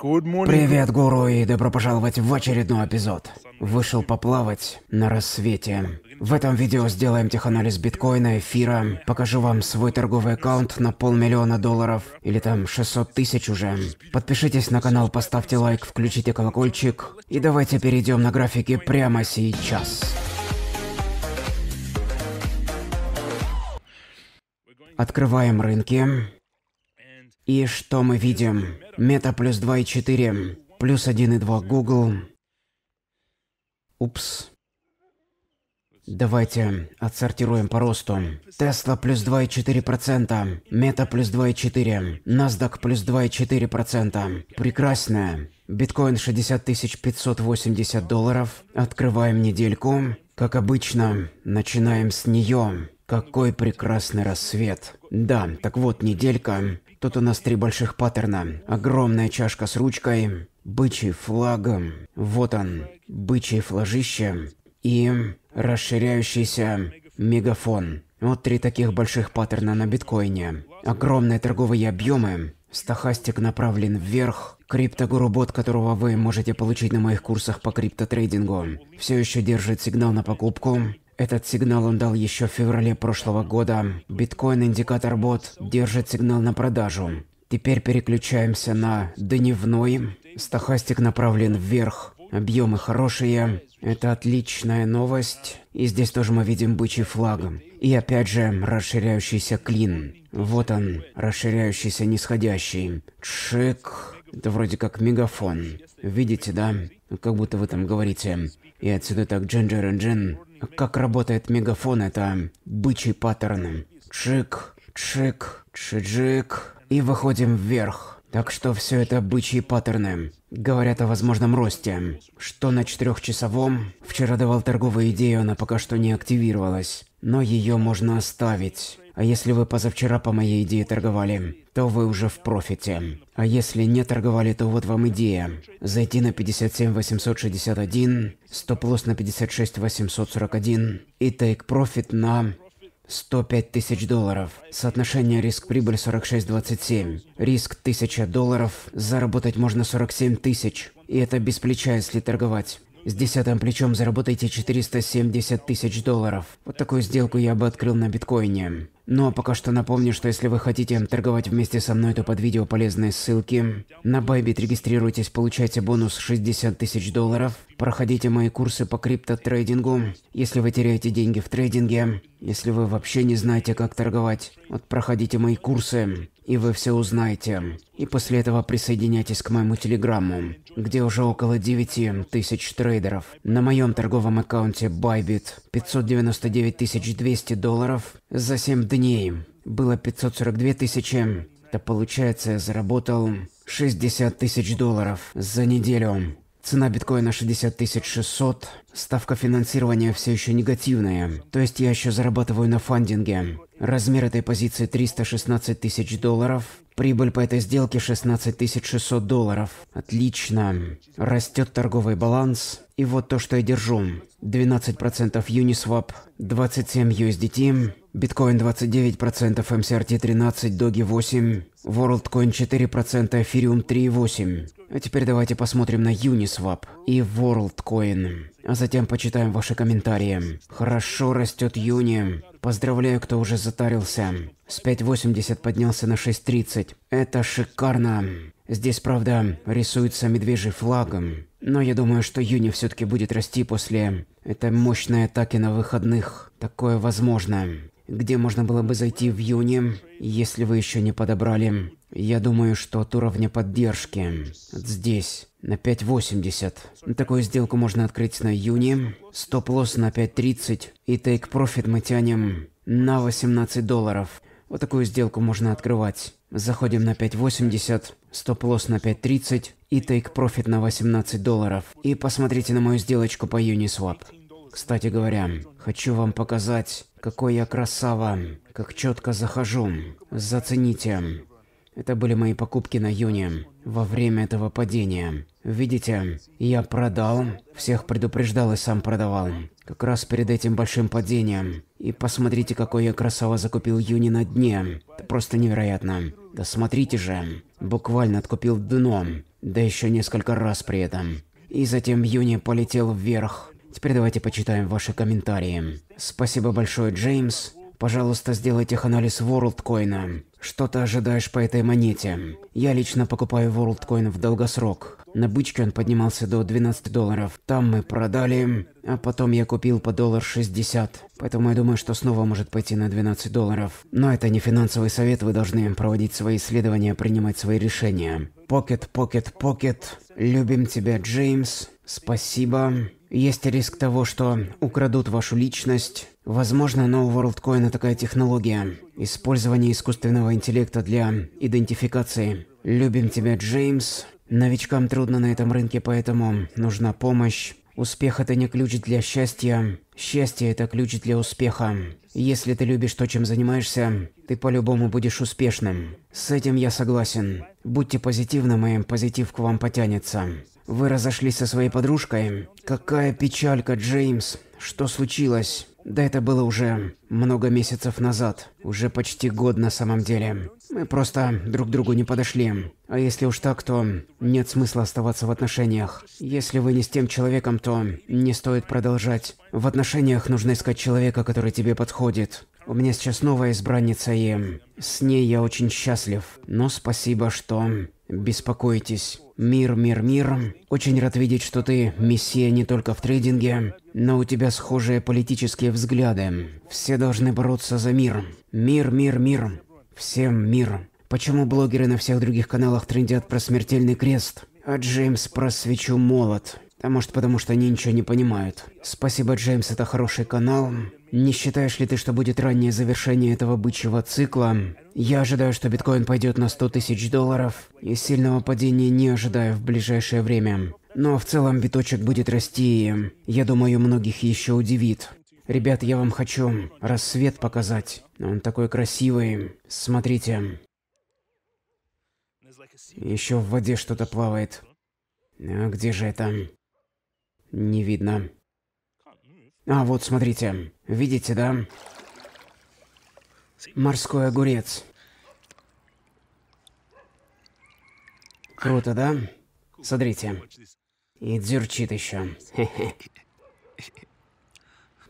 Привет, гуру, и добро пожаловать в очередной эпизод. Вышел поплавать на рассвете. В этом видео сделаем теханализ биткоина, эфира, покажу вам свой торговый аккаунт на полмиллиона долларов, или там 600 тысяч уже. Подпишитесь на канал, поставьте лайк, включите колокольчик, и давайте перейдем на графики прямо сейчас. Открываем рынки. И что мы видим? Мета плюс и 2,4, плюс и 1,2 Google. Упс. Давайте отсортируем по росту. Тесла плюс 2,4%, Мета плюс 2,4%, Насдак плюс 2,4%. Прекрасно. Биткоин 60 580 долларов. Открываем недельку. Как обычно, начинаем с нее. Какой прекрасный рассвет. Да, так вот неделька. Тут у нас три больших паттерна. Огромная чашка с ручкой, бычий флаг, вот он, бычье флажище и расширяющийся мегафон. Вот три таких больших паттерна на биткоине. Огромные торговые объемы. Стохастик направлен вверх. Криптогуру которого вы можете получить на моих курсах по криптотрейдингу, все еще держит сигнал на покупку. Этот сигнал он дал еще в феврале прошлого года. Биткоин индикатор бот держит сигнал на продажу. Теперь переключаемся на дневной. Стохастик направлен вверх. Объемы хорошие. Это отличная новость. И здесь тоже мы видим бычий флаг. И опять же, расширяющийся клин. Вот он, расширяющийся нисходящий. Чик. Это вроде как мегафон. Видите, да? Как будто вы там говорите. И отсюда так Джинджер и Джин. Как работает мегафон, это бычий паттерн. Чик, чик, чиджик. И выходим вверх. Так что все это бычьи паттерны. Говорят о возможном росте. Что на четырехчасовом? Вчера давал торговую идею, она пока что не активировалась. Но ее можно оставить. А если вы позавчера по моей идее торговали, то вы уже в профите. А если не торговали, то вот вам идея. Зайти на 57 861, стоп-лосс на 56 841 и тейк-профит на 105 тысяч долларов. Соотношение риск-прибыль 46:27. Риск 1000 долларов. Заработать можно 47 тысяч. И это без плеча, если торговать. С десятым плечом заработайте 470 тысяч долларов. Вот такую сделку я бы открыл на биткоине. Но ну, а пока что напомню, что если вы хотите торговать вместе со мной, то под видео полезные ссылки. На Bybit регистрируйтесь, получайте бонус 60 тысяч долларов. Проходите мои курсы по криптотрейдингу. Если вы теряете деньги в трейдинге, если вы вообще не знаете, как торговать, вот проходите мои курсы, и вы все узнаете. И после этого присоединяйтесь к моему телеграмму, где уже около 9 тысяч трейдеров. На моем торговом аккаунте Bybit 599 200 долларов за 7 дней. Было 542 тысячи. То получается я заработал 60 тысяч долларов за неделю. Цена биткоина 60 600, ставка финансирования все еще негативная, то есть я еще зарабатываю на фандинге. Размер этой позиции 316 тысяч долларов, прибыль по этой сделке 16 600 долларов. Отлично. Растет торговый баланс, и вот то, что я держу. 12% Uniswap, 27 USDT, биткоин 29%, MCRT 13, Doge 8, WorldCoin 4%, Ethereum 3,8. А теперь давайте посмотрим на Uniswap и WorldCoin, а затем почитаем ваши комментарии. Хорошо растет Юни. Поздравляю, кто уже затарился. С 5.80 поднялся на 6.30. Это шикарно. Здесь, правда, рисуется медвежий флаг, но я думаю, что Юни все-таки будет расти после этой мощной атаки на выходных. Такое возможно где можно было бы зайти в июне, если вы еще не подобрали. Я думаю, что от уровня поддержки здесь на 5.80. Такую сделку можно открыть на июне, стоп-лосс на 5.30 и тейк-профит мы тянем на 18 долларов. Вот такую сделку можно открывать. Заходим на 5.80, стоп-лосс на 5.30 и тейк-профит на 18 долларов. И посмотрите на мою сделочку по Uniswap. Кстати говоря, хочу вам показать, какой я красава, как четко захожу. Зацените. Это были мои покупки на июне, во время этого падения. Видите, я продал, всех предупреждал и сам продавал. Как раз перед этим большим падением. И посмотрите, какой я красава закупил Юни на дне. Это просто невероятно. Да смотрите же. Буквально откупил дно. Да еще несколько раз при этом. И затем Юни полетел вверх. Теперь давайте почитаем ваши комментарии. Спасибо большое, Джеймс. Пожалуйста, сделай теханализ WorldCoin. Что ты ожидаешь по этой монете? Я лично покупаю WorldCoin в долгосрок. На бычке он поднимался до 12 долларов. Там мы продали, а потом я купил по доллар 60. Поэтому я думаю, что снова может пойти на 12 долларов. Но это не финансовый совет, вы должны проводить свои исследования, принимать свои решения. Покет, покет, покет. Любим тебя, Джеймс. Спасибо. Есть риск того, что украдут вашу личность. Возможно, но у WorldCoin такая технология. Использование искусственного интеллекта для идентификации. Любим тебя, Джеймс. Новичкам трудно на этом рынке, поэтому нужна помощь. Успех – это не ключ для счастья. Счастье – это ключ для успеха. Если ты любишь то, чем занимаешься, ты по-любому будешь успешным. С этим я согласен. Будьте позитивны, моим позитив к вам потянется. Вы разошлись со своей подружкой. Какая печалька, Джеймс. Что случилось? Да это было уже много месяцев назад. Уже почти год на самом деле. Мы просто друг другу не подошли. А если уж так, то нет смысла оставаться в отношениях. Если вы не с тем человеком, то не стоит продолжать. В отношениях нужно искать человека, который тебе подходит. У меня сейчас новая избранница, и с ней я очень счастлив. Но спасибо, что беспокойтесь. Мир, мир, мир. Очень рад видеть, что ты мессия не только в трейдинге, но у тебя схожие политические взгляды. Все должны бороться за мир. Мир, мир, мир. Всем мир. Почему блогеры на всех других каналах трендят про смертельный крест, а Джеймс про свечу молот? А может, потому что они ничего не понимают. Спасибо, Джеймс, это хороший канал. Не считаешь ли ты, что будет раннее завершение этого бычьего цикла? Я ожидаю, что биткоин пойдет на 100 тысяч долларов, и сильного падения не ожидаю в ближайшее время. Но в целом биточек будет расти, и я думаю, многих еще удивит. Ребят, я вам хочу рассвет показать. Он такой красивый. Смотрите. Еще в воде что-то плавает. А где же это? Не видно. А вот, смотрите. Видите, да? Морской огурец. Круто, да? Смотрите. И дзюрчит еще.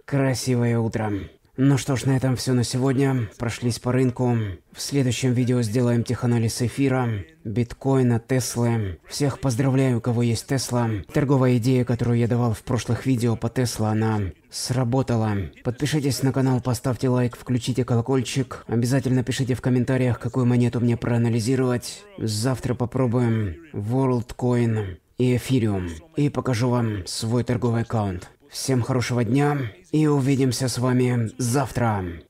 Красивое утро. Ну что ж, на этом все на сегодня. Прошлись по рынку. В следующем видео сделаем теханализ эфира, биткоина, Теслы. Всех поздравляю, у кого есть Тесла. Торговая идея, которую я давал в прошлых видео по Тесла, она сработала. Подпишитесь на канал, поставьте лайк, включите колокольчик. Обязательно пишите в комментариях, какую монету мне проанализировать. Завтра попробуем WorldCoin и эфириум. И покажу вам свой торговый аккаунт. Всем хорошего дня. И увидимся с вами завтра.